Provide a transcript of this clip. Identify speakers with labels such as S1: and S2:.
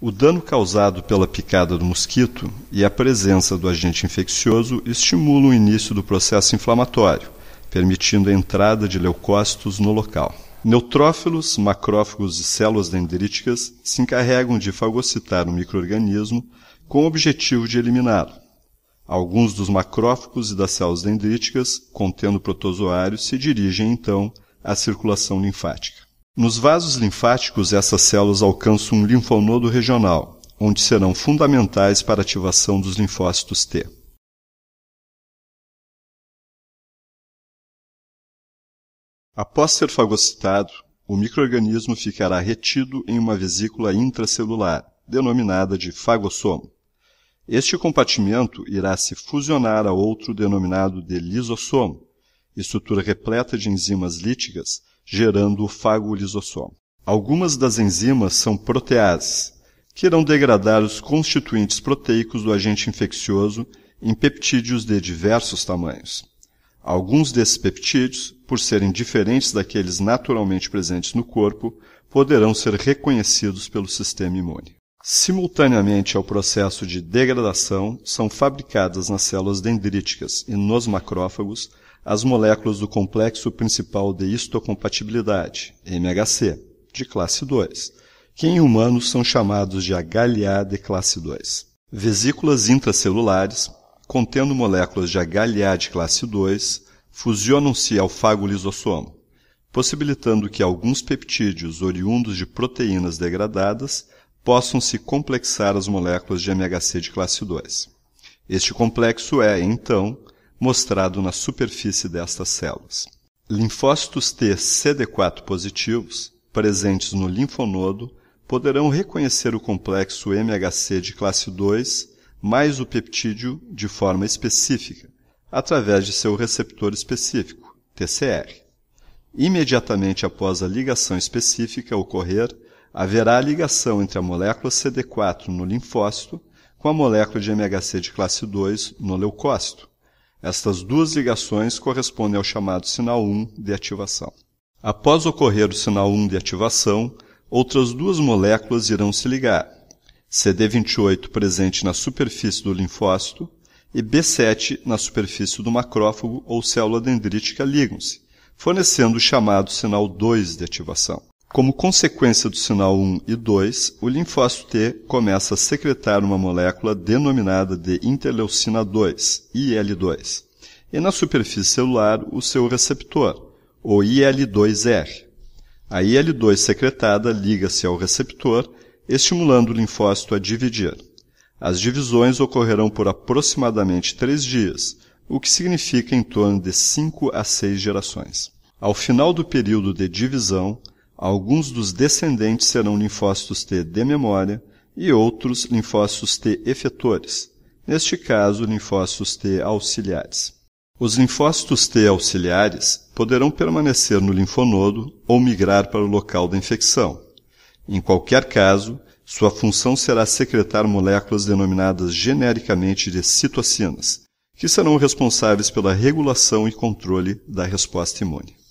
S1: O dano causado pela picada do mosquito e a presença do agente infeccioso estimulam o início do processo inflamatório, permitindo a entrada de leucócitos no local. Neutrófilos, macrófagos e células dendríticas se encarregam de fagocitar o microorganismo com o objetivo de eliminá-lo. Alguns dos macrófagos e das células dendríticas, contendo protozoários, se dirigem então à circulação linfática. Nos vasos linfáticos, essas células alcançam um linfonodo regional, onde serão fundamentais para a ativação dos linfócitos T. Após ser fagocitado, o microorganismo ficará retido em uma vesícula intracelular, denominada de fagossomo. Este compartimento irá se fusionar a outro denominado de lisossomo, estrutura repleta de enzimas líticas gerando o fagolisossomo. Algumas das enzimas são proteases, que irão degradar os constituintes proteicos do agente infeccioso em peptídeos de diversos tamanhos. Alguns desses peptídeos, por serem diferentes daqueles naturalmente presentes no corpo, poderão ser reconhecidos pelo sistema imune. Simultaneamente ao processo de degradação, são fabricadas nas células dendríticas e nos macrófagos as moléculas do complexo principal de histocompatibilidade, MHC, de classe 2, que em humanos são chamados de HLA de classe 2. Vesículas intracelulares, contendo moléculas de HLA de classe 2, fusionam-se ao fagolisossomo, possibilitando que alguns peptídeos oriundos de proteínas degradadas possam se complexar as moléculas de MHC de classe 2. Este complexo é, então, mostrado na superfície destas células. Linfócitos T CD4 positivos, presentes no linfonodo, poderão reconhecer o complexo MHC de classe 2 mais o peptídeo de forma específica, através de seu receptor específico, TCR. Imediatamente após a ligação específica ocorrer, haverá a ligação entre a molécula CD4 no linfócito com a molécula de MHC de classe 2 no leucócito. Estas duas ligações correspondem ao chamado sinal 1 de ativação. Após ocorrer o sinal 1 de ativação, outras duas moléculas irão se ligar, CD28 presente na superfície do linfócito e B7 na superfície do macrófago ou célula dendrítica ligam-se, fornecendo o chamado sinal 2 de ativação. Como consequência do sinal 1 e 2, o linfócito T começa a secretar uma molécula denominada de interleucina 2, IL2, e na superfície celular o seu receptor, o IL2R. A IL2 secretada liga-se ao receptor, estimulando o linfócito a dividir. As divisões ocorrerão por aproximadamente três dias, o que significa em torno de 5 a 6 gerações. Ao final do período de divisão, Alguns dos descendentes serão linfócitos T de memória e outros linfócitos T efetores, neste caso, linfócitos T auxiliares. Os linfócitos T auxiliares poderão permanecer no linfonodo ou migrar para o local da infecção. Em qualquer caso, sua função será secretar moléculas denominadas genericamente de citocinas, que serão responsáveis pela regulação e controle da resposta imune.